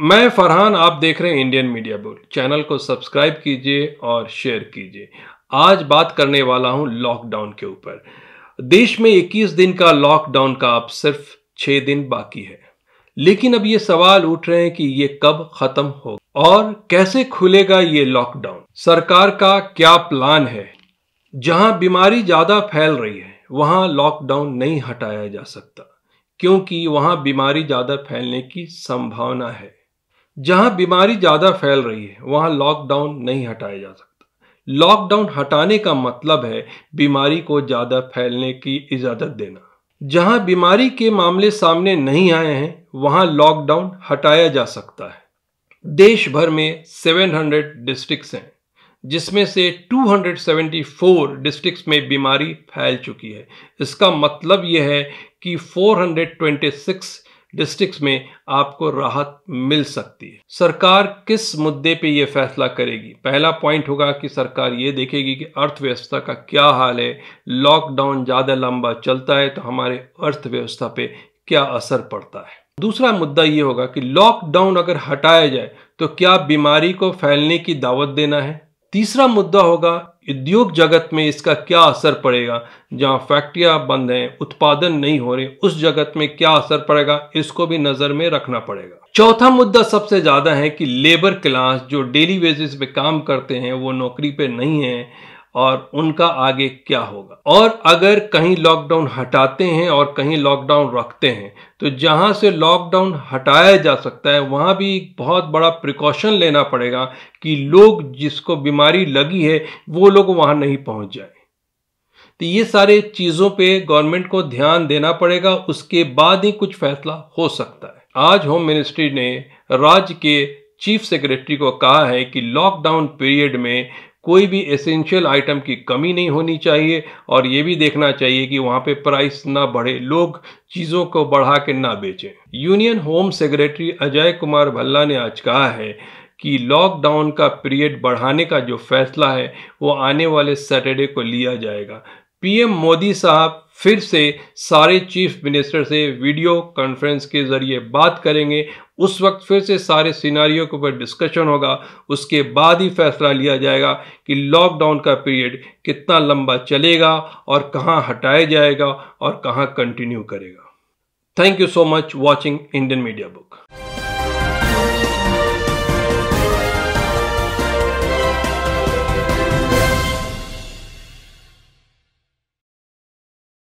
मैं फरहान आप देख रहे हैं इंडियन मीडिया बोल चैनल को सब्सक्राइब कीजिए और शेयर कीजिए आज बात करने वाला हूं लॉकडाउन के ऊपर देश में 21 दिन का लॉकडाउन का अब सिर्फ 6 दिन बाकी है लेकिन अब ये सवाल उठ रहे हैं कि ये कब खत्म होगा और कैसे खुलेगा ये लॉकडाउन सरकार का क्या प्लान है जहां बीमारी ज्यादा फैल रही है वहां लॉकडाउन नहीं हटाया जा सकता क्योंकि वहां बीमारी ज्यादा फैलने की संभावना है जहां बीमारी ज़्यादा फैल रही है वहां लॉकडाउन नहीं हटाया जा सकता लॉकडाउन हटाने का मतलब है बीमारी को ज़्यादा फैलने की इजाज़त देना जहां बीमारी के मामले सामने नहीं आए हैं वहां लॉकडाउन हटाया जा सकता है देश भर में 700 डिस्ट्रिक्ट्स हैं जिसमें से 274 डिस्ट्रिक्ट्स में बीमारी फैल चुकी है इसका मतलब यह है कि 426 डिस्ट्रिक्ट में आपको राहत मिल सकती है सरकार किस मुद्दे पे ये फैसला करेगी पहला पॉइंट होगा कि सरकार ये देखेगी कि अर्थव्यवस्था का क्या हाल है लॉकडाउन ज़्यादा लंबा चलता है तो हमारे अर्थव्यवस्था पे क्या असर पड़ता है दूसरा मुद्दा ये होगा कि लॉकडाउन अगर हटाया जाए तो क्या बीमारी को फैलने की दावत देना है तीसरा मुद्दा होगा उद्योग जगत में इसका क्या असर पड़ेगा जहां फैक्ट्रियां बंद हैं उत्पादन नहीं हो रहे उस जगत में क्या असर पड़ेगा इसको भी नजर में रखना पड़ेगा चौथा मुद्दा सबसे ज्यादा है कि लेबर क्लास जो डेली बेसिस पे काम करते हैं वो नौकरी पे नहीं है और उनका आगे क्या होगा और अगर कहीं लॉकडाउन हटाते हैं और कहीं लॉकडाउन रखते हैं तो जहां से लॉकडाउन हटाया जा सकता है वहां भी बहुत बड़ा प्रिकॉशन लेना पड़ेगा कि लोग जिसको बीमारी लगी है वो लोग वहां नहीं पहुंच जाए तो ये सारे चीज़ों पे गवर्नमेंट को ध्यान देना पड़ेगा उसके बाद ही कुछ फैसला हो सकता है आज होम मिनिस्ट्री ने राज्य के चीफ सेक्रेटरी को कहा है कि लॉकडाउन पीरियड में कोई भी एसेंशियल आइटम की कमी नहीं होनी चाहिए और ये भी देखना चाहिए कि वहाँ पे प्राइस ना बढ़े लोग चीज़ों को बढ़ा के ना बेचें union home secretary Ajay Kumar Bhalla ने आज कहा है कि लॉकडाउन का पीरियड बढ़ाने का जो फैसला है वो आने वाले सैटरडे को लिया जाएगा पीएम मोदी साहब फिर से सारे चीफ मिनिस्टर से वीडियो कॉन्फ्रेंस के ज़रिए बात करेंगे उस वक्त फिर से सारे सिनारियों के ऊपर डिस्कशन होगा उसके बाद ही फैसला लिया जाएगा कि लॉकडाउन का पीरियड कितना लंबा चलेगा और कहाँ हटाया जाएगा और कहाँ कंटिन्यू करेगा thank you so much watching Indian media book